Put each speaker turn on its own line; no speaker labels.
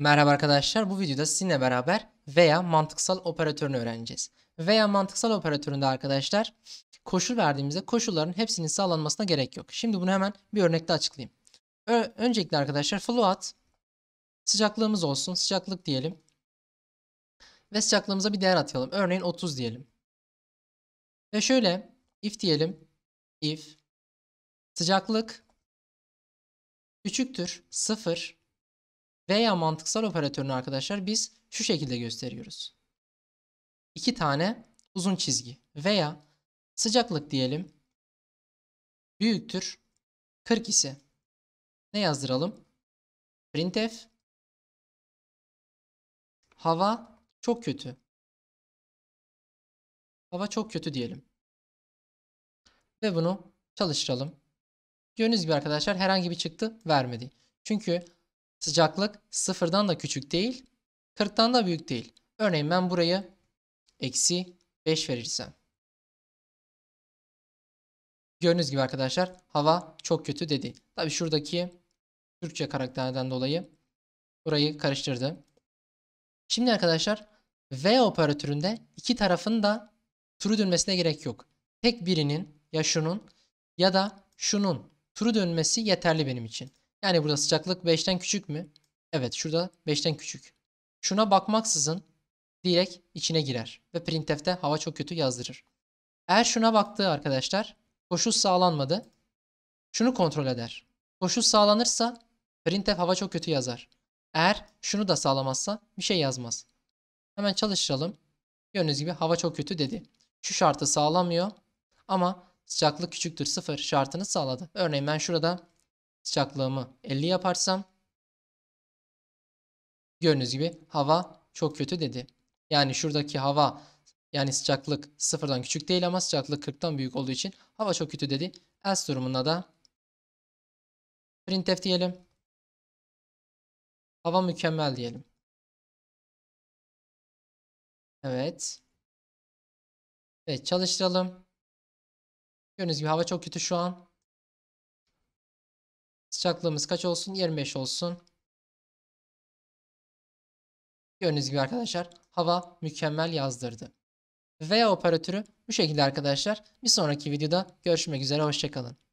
Merhaba arkadaşlar, bu videoda sizinle beraber veya mantıksal operatörünü öğreneceğiz. Veya mantıksal operatöründe arkadaşlar koşul verdiğimizde koşulların hepsinin sağlanmasına gerek yok. Şimdi bunu hemen bir örnekte açıklayayım. Ö öncelikle arkadaşlar float sıcaklığımız olsun, sıcaklık diyelim. Ve sıcaklığımıza bir değer atayalım. Örneğin 30 diyelim. Ve şöyle if diyelim. If sıcaklık küçüktür 0 veya mantıksal operatörünü arkadaşlar biz şu şekilde gösteriyoruz. İki tane uzun çizgi veya sıcaklık diyelim büyüktür
40 ise ne yazdıralım? Printf hava çok kötü.
Hava çok kötü diyelim. Ve bunu çalıştıralım. Gördüğünüz gibi arkadaşlar herhangi bir çıktı vermedi. Çünkü Sıcaklık sıfırdan da küçük değil, 40'tan da büyük değil. Örneğin ben burayı eksi 5 verirsem. Gördüğünüz gibi arkadaşlar hava çok kötü dedi. Tabi şuradaki Türkçe karakterden dolayı burayı karıştırdı. Şimdi arkadaşlar V operatöründe iki tarafın da turu dönmesine gerek yok. Tek birinin ya şunun ya da şunun turu dönmesi yeterli benim için. Yani burada sıcaklık 5'ten küçük mü? Evet şurada 5'ten küçük. Şuna bakmaksızın direkt içine girer ve printf'te hava çok kötü yazdırır. Eğer şuna baktığı arkadaşlar koşul sağlanmadı. Şunu kontrol eder. Koşul sağlanırsa printf hava çok kötü yazar. Eğer şunu da sağlamazsa bir şey yazmaz. Hemen çalıştıralım. Gördüğünüz gibi hava çok kötü dedi. Şu şartı sağlamıyor ama sıcaklık küçüktür 0 şartını sağladı. Örneğin ben şurada sıcaklığımı 50 yaparsam gördüğünüz gibi hava çok kötü dedi. Yani şuradaki hava yani sıcaklık sıfırdan küçük değil ama sıcaklık 40'tan büyük olduğu için hava çok kötü dedi. Else durumunda da printf diyelim. Hava mükemmel
diyelim. Evet. Evet çalıştıralım. Gördüğünüz gibi hava çok kötü şu an. Sıcaklığımız kaç olsun? 25 olsun.
Gördüğünüz gibi arkadaşlar hava mükemmel yazdırdı. Veya operatörü bu şekilde arkadaşlar. Bir sonraki videoda görüşmek üzere hoşçakalın.